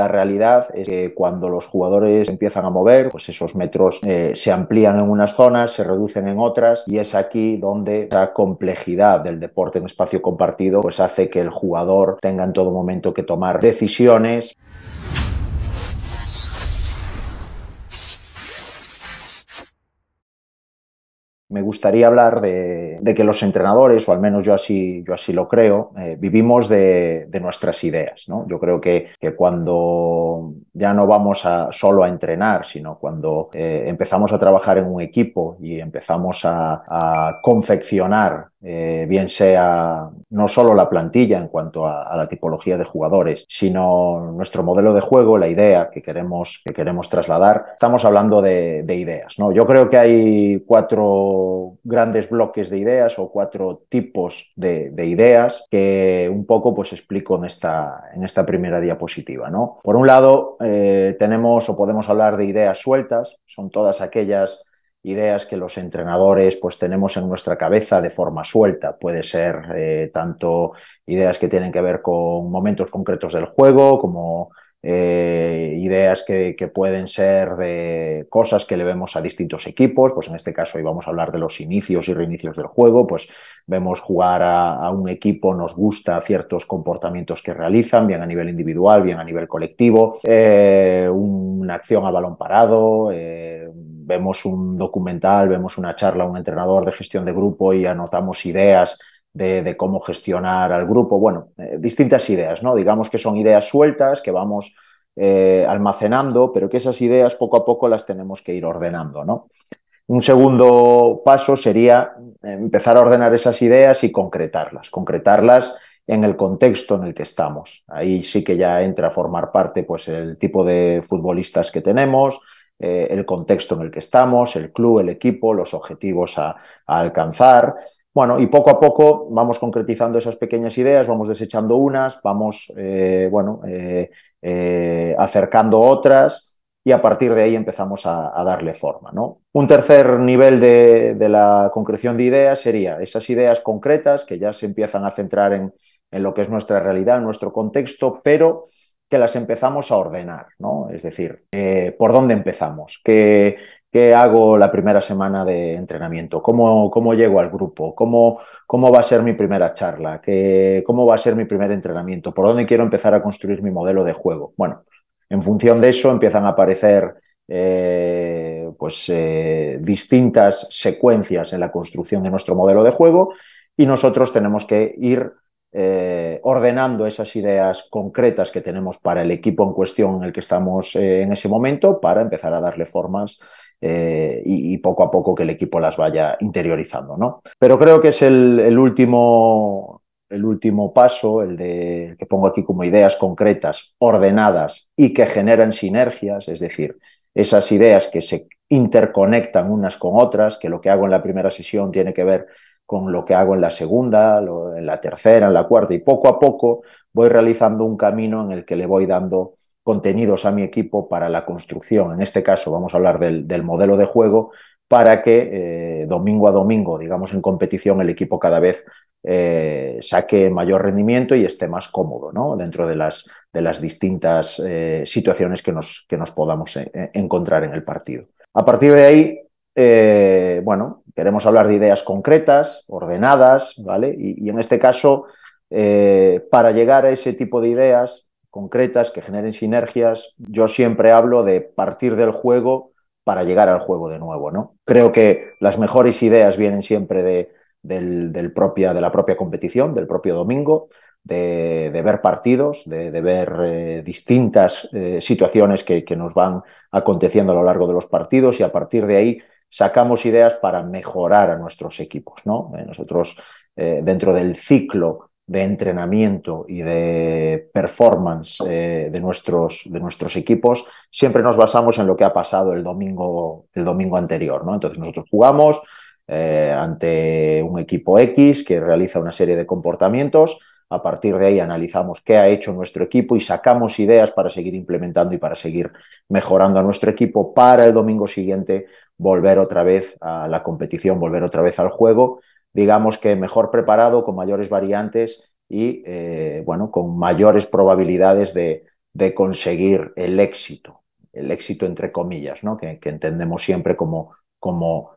La realidad es que cuando los jugadores empiezan a mover, pues esos metros eh, se amplían en unas zonas, se reducen en otras y es aquí donde la complejidad del deporte en espacio compartido pues hace que el jugador tenga en todo momento que tomar decisiones. me gustaría hablar de, que los entrenadores, o al menos yo así, yo así lo creo, eh, vivimos de, nuestras ideas. ¿no? Yo creo que, cuando ya no vamos a, solo a entrenar, sino cuando eh, empezamos a trabajar en un equipo y empezamos a, confeccionar eh, bien sea no solo la plantilla en cuanto a, la tipología de jugadores, sino nuestro modelo de juego, la idea que queremos, que queremos trasladar. Estamos hablando de, de ideas. ¿no? Yo creo que hay cuatro grandes bloques de ideas o cuatro tipos de, ideas que un poco pues explico en esta, en esta primera diapositiva. ¿no? Por un lado, eh, tenemos o podemos hablar de ideas sueltas, son todas aquellas ideas que los entrenadores pues tenemos en nuestra cabeza de forma suelta. Puede ser eh, tanto ideas que tienen que ver con momentos concretos del juego, como eh, ideas que, pueden ser de cosas que le vemos a distintos equipos, pues en este caso hoy vamos a hablar de los inicios y reinicios del juego, pues vemos jugar a, un equipo, nos gusta ciertos comportamientos que realizan, bien a nivel individual, bien a nivel colectivo, eh, una acción a balón parado, eh, vemos un documental, vemos una charla, un entrenador de gestión de grupo y anotamos ideas de, cómo gestionar al grupo. Bueno, eh, distintas ideas, ¿no? Digamos que son ideas sueltas que vamos eh, almacenando, pero que esas ideas poco a poco las tenemos que ir ordenando, ¿no? Un segundo paso sería eh, empezar a ordenar esas ideas y concretarlas, concretarlas en el contexto en el que estamos. Ahí sí que ya entra a formar parte pues, el tipo de futbolistas que tenemos, el contexto en el que estamos, el club, el equipo, los objetivos a alcanzar, bueno, y poco a poco vamos concretizando esas pequeñas ideas, vamos desechando unas, vamos, eh, bueno, eh, eh, acercando otras y a partir de ahí empezamos a, darle forma. ¿no? Un tercer nivel de, la concreción de ideas sería esas ideas concretas que ya se empiezan a centrar en, lo que es nuestra realidad, en nuestro contexto, pero que las empezamos a ordenar, ¿no? Es decir, ¿por dónde empezamos? ¿Qué hago la primera semana de entrenamiento? ¿Cómo, cómo llego al grupo? ¿Cómo, ¿Cómo, va a ser mi primera charla? ¿Qué, ¿Cómo va a ser mi primer entrenamiento? ¿Por dónde quiero empezar a construir mi modelo de juego? Bueno, en función de eso empiezan a aparecer eh, pues, eh, distintas secuencias en la construcción de nuestro modelo de juego y nosotros tenemos que ir eh, ordenando esas ideas concretas que tenemos para el equipo en cuestión en el que estamos en ese momento para empezar a darle formas eh, y, poco a poco que el equipo las vaya interiorizando. ¿no? Pero creo que es el, último el último paso, el de que pongo aquí como ideas concretas, ordenadas y que generan sinergias, es decir, esas ideas que se interconectan unas con otras, que lo que hago en la primera sesión tiene que ver con lo que hago en la segunda, en la tercera, en la cuarta, y poco a poco voy realizando un camino en el que le voy dando contenidos a mi equipo para la construcción. En este caso vamos a hablar del, modelo de juego para que eh, domingo a domingo, digamos en competición, el equipo cada vez eh, saque mayor rendimiento y esté más cómodo ¿no? dentro de las, distintas eh, situaciones que nos, que nos podamos encontrar en el partido. A partir de ahí, bueno, queremos hablar de ideas concretas, ordenadas, ¿vale? y en este caso, para llegar a ese tipo de ideas, concretas que generen sinergias. Yo siempre hablo de partir del juego para llegar al juego de nuevo, ¿no? Creo que las mejores ideas vienen siempre de, del, propia, de la propia competición, del propio domingo, de, ver partidos, de, ver eh, distintas eh, situaciones que, nos van aconteciendo a lo largo de los partidos y a partir de ahí sacamos ideas para mejorar a nuestros equipos. ¿no? Eh, nosotros, dentro del ciclo de entrenamiento y de performance eh, de, nuestros, de nuestros equipos, siempre nos basamos en lo que ha pasado el domingo, el domingo anterior. ¿no? Entonces nosotros jugamos eh, ante un equipo X que realiza una serie de comportamientos. A partir de ahí analizamos qué ha hecho nuestro equipo y sacamos ideas para seguir implementando y para seguir mejorando a nuestro equipo para el domingo siguiente volver otra vez a la competición, volver otra vez al juego, digamos que mejor preparado, con mayores variantes y, eh, bueno, con mayores probabilidades de, conseguir el éxito, el éxito entre comillas, ¿no? que, entendemos siempre como,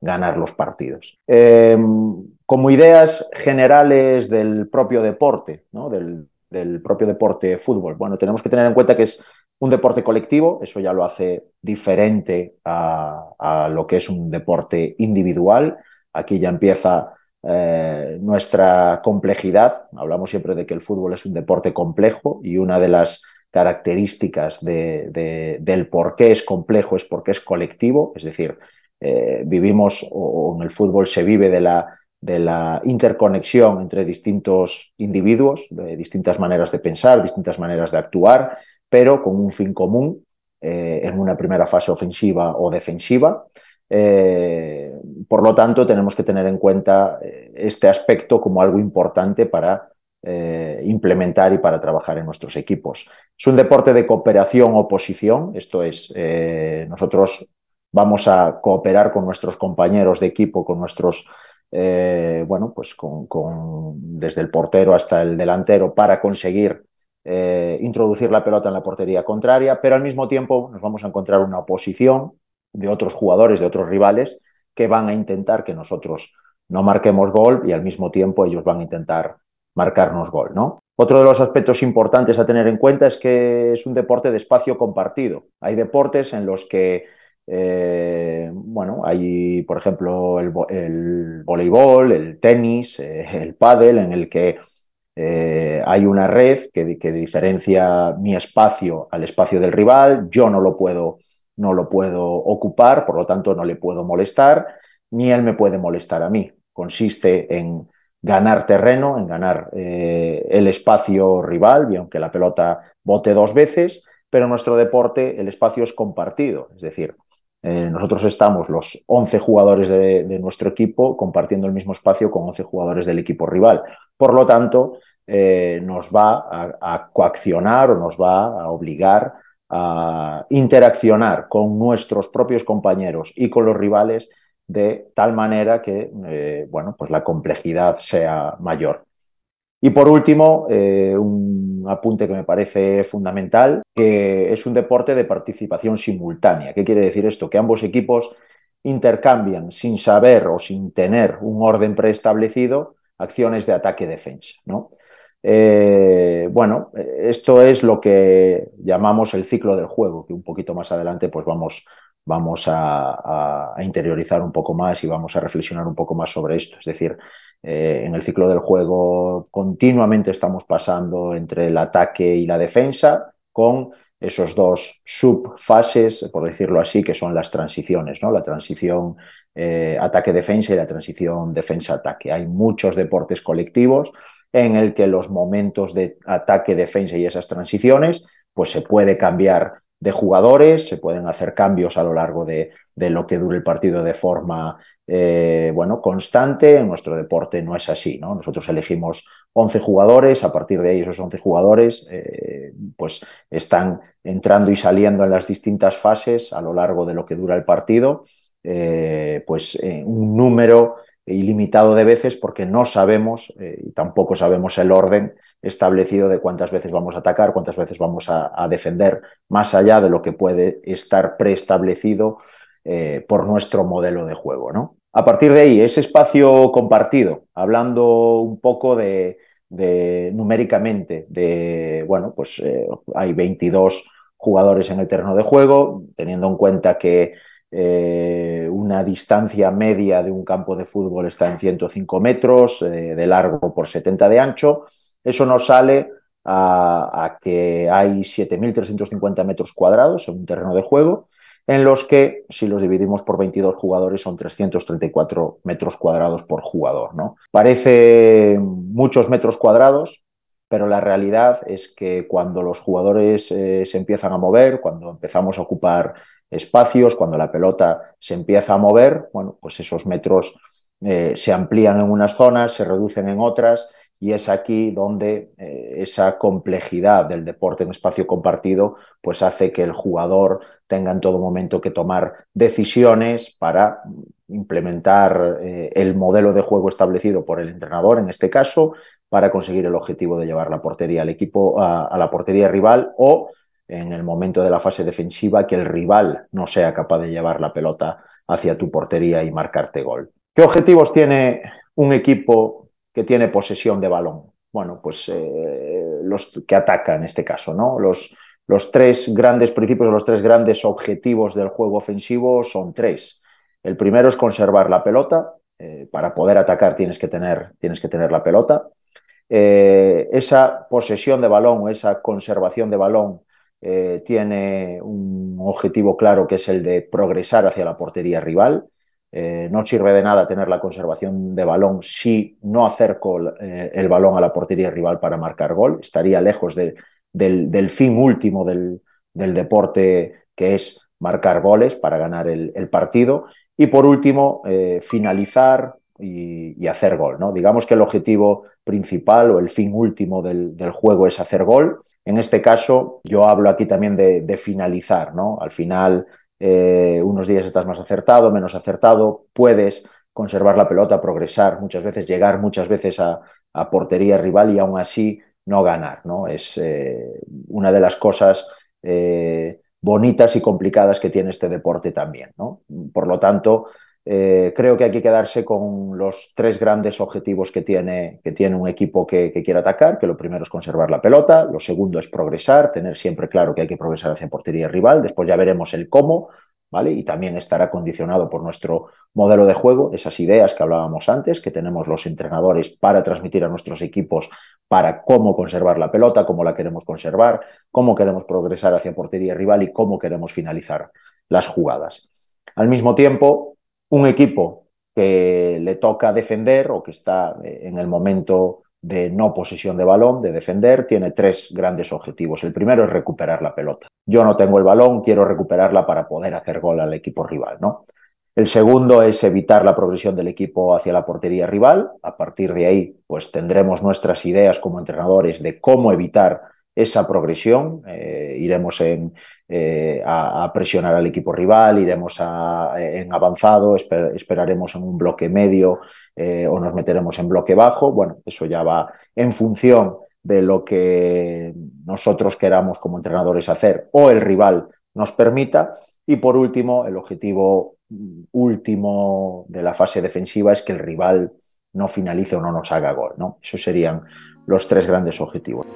ganar los partidos. Em, como ideas generales del propio deporte, ¿no? del, del propio deporte fútbol. Bueno, tenemos que tener en cuenta que es un deporte colectivo, eso ya lo hace diferente a, lo que es un deporte individual. Aquí ya empieza eh, nuestra complejidad. Hablamos siempre de que el fútbol es un deporte complejo y una de las características del por qué es complejo es porque es colectivo, es decir, eh, vivimos o, en el fútbol se vive de la, de la interconexión entre distintos individuos, de distintas maneras de pensar, distintas maneras de actuar, pero con un fin común eh, en una primera fase ofensiva o defensiva. Eh, por lo tanto, tenemos que tener en cuenta eh, este aspecto como algo importante para implementar y para trabajar en nuestros equipos. Es un deporte de cooperación-oposición, esto es, nosotros vamos a cooperar con nuestros compañeros de equipo, con nuestros, bueno, pues con, desde el portero hasta el delantero para conseguir eh, introducir la pelota en la portería contraria, pero al mismo tiempo nos vamos a encontrar una oposición de otros jugadores, de otros rivales, que van a intentar que nosotros no marquemos gol y al mismo tiempo ellos van a intentar marcarnos gol, ¿no? Otro de los aspectos importantes a tener en cuenta es que es un deporte de espacio compartido. Hay deportes en los que, eh, bueno, hay, por ejemplo, el, voleibol, el tenis, eh, el pádel, en el que eh, hay una red que, diferencia mi espacio al espacio del rival, yo no lo puedo, no lo puedo ocupar, por lo tanto no le puedo molestar, ni él me puede molestar a mí. Consiste en ganar terreno, en ganar eh, el espacio rival, y aunque la pelota bote dos veces, pero en nuestro deporte el espacio es compartido, es decir, eh, nosotros estamos los 11 jugadores de, de nuestro equipo compartiendo el mismo espacio con 11 jugadores del equipo rival por lo tanto, eh, nos va a, coaccionar o nos va a obligar a interaccionar con nuestros propios compañeros y con los rivales de tal manera que eh, bueno, pues la complejidad sea mayor. Y por último, eh, un apunte que me parece fundamental, que es un deporte de participación simultánea. ¿Qué quiere decir esto? Que ambos equipos intercambian sin saber o sin tener un orden preestablecido acciones de ataque-defensa. ¿no? Eh, bueno, esto es lo que llamamos el ciclo del juego, que un poquito más adelante pues vamos, vamos a, interiorizar un poco más y vamos a reflexionar un poco más sobre esto. Es decir, eh, en el ciclo del juego continuamente estamos pasando entre el ataque y la defensa con esos dos subfases, por decirlo así, que son las transiciones, ¿no? La transición eh, ataque-defensa y la transición defensa-ataque. Hay muchos deportes colectivos en el que los momentos de ataque-defensa y esas transiciones, pues se puede cambiar de jugadores, se pueden hacer cambios a lo largo de, lo que dure el partido de forma eh, bueno, constante. En nuestro deporte no es así, ¿no? Nosotros elegimos 11 jugadores, a partir de ahí esos 11 jugadores eh, pues están entrando y saliendo en las distintas fases a lo largo de lo que dura el partido, eh, pues un número ilimitado de veces porque no sabemos y tampoco sabemos el orden establecido de cuántas veces vamos a atacar, cuántas veces vamos a, defender, más allá de lo que puede estar preestablecido eh, por nuestro modelo de juego. ¿no? A partir de ahí, ese espacio compartido, hablando un poco de, numéricamente, de, bueno, pues eh, hay 22 jugadores en el terreno de juego, teniendo en cuenta que eh, una distancia media de un campo de fútbol está en 105 metros, de largo por 70 de ancho. Eso nos sale a, que hay 7.350 metros cuadrados en un terreno de juego, en los que, si los dividimos por 22 jugadores, son 334 metros cuadrados por jugador. ¿no? Parece muchos metros cuadrados, pero la realidad es que cuando los jugadores eh, se empiezan a mover, cuando empezamos a ocupar espacios, cuando la pelota se empieza a mover, bueno, pues esos metros eh, se amplían en unas zonas, se reducen en otras y es aquí donde eh, esa complejidad del deporte en espacio compartido pues hace que el jugador tenga en todo momento que tomar decisiones para implementar eh, el modelo de juego establecido por el entrenador en este caso para conseguir el objetivo de llevar la portería al equipo a la portería rival o en el momento de la fase defensiva que el rival no sea capaz de llevar la pelota hacia tu portería y marcarte gol. ¿Qué objetivos tiene un equipo que tiene posesión de balón. Bueno, pues eh, los que ataca en este caso, ¿no? Los, los tres grandes principios, los tres grandes objetivos del juego ofensivo son tres. El primero es conservar la pelota. Eh, para poder atacar tienes que tener, tienes que tener la pelota. Eh, esa posesión de balón, o esa conservación de balón, tiene un objetivo claro que es el de progresar hacia la portería rival. Eh, no sirve de nada tener la conservación de balón si no acerco el, eh, el balón a la portería rival para marcar gol. Estaría lejos del, fin último del, deporte, que es marcar goles para ganar el, partido. Y por último, eh, finalizar y, hacer gol. ¿no? Digamos que el objetivo principal o el fin último del, juego es hacer gol. En este caso, yo hablo aquí también de, de finalizar. ¿no? Al final eh, unos días estás más acertado, menos acertado, puedes conservar la pelota, progresar muchas veces, llegar muchas veces a, portería rival y aún así no ganar. ¿no? Es eh, una de las cosas eh, bonitas y complicadas que tiene este deporte también. ¿no? Por lo tanto, eh, creo que hay que quedarse con los tres grandes objetivos que tiene, que tiene un equipo que, que, quiere atacar, que lo primero es conservar la pelota, lo segundo es progresar, tener siempre claro que hay que progresar hacia portería rival, después ya veremos el cómo, ¿vale? Y también estará condicionado por nuestro modelo de juego, esas ideas que hablábamos antes, que tenemos los entrenadores para transmitir a nuestros equipos para cómo conservar la pelota, cómo la queremos conservar, cómo queremos progresar hacia portería rival y cómo queremos finalizar las jugadas. Al mismo tiempo, un equipo que le toca defender o que está eh, en el momento de no posesión de balón, de defender, tiene tres grandes objetivos. El primero es recuperar la pelota. Yo no tengo el balón, quiero recuperarla para poder hacer gol al equipo rival, ¿no? El segundo es evitar la progresión del equipo hacia la portería rival. A partir de ahí, pues tendremos nuestras ideas como entrenadores de cómo evitar esa progresión. Eh, iremos eh, a, presionar al equipo rival, iremos eh, en avanzado, esperaremos en un bloque medio o nos meteremos en bloque bajo. Bueno, eso ya va en función de lo que nosotros queramos como entrenadores hacer o el rival nos permita. Y por último, el objetivo último de la fase defensiva es que el rival no finalice o no nos haga gol. ¿no? Esos serían los tres grandes objetivos.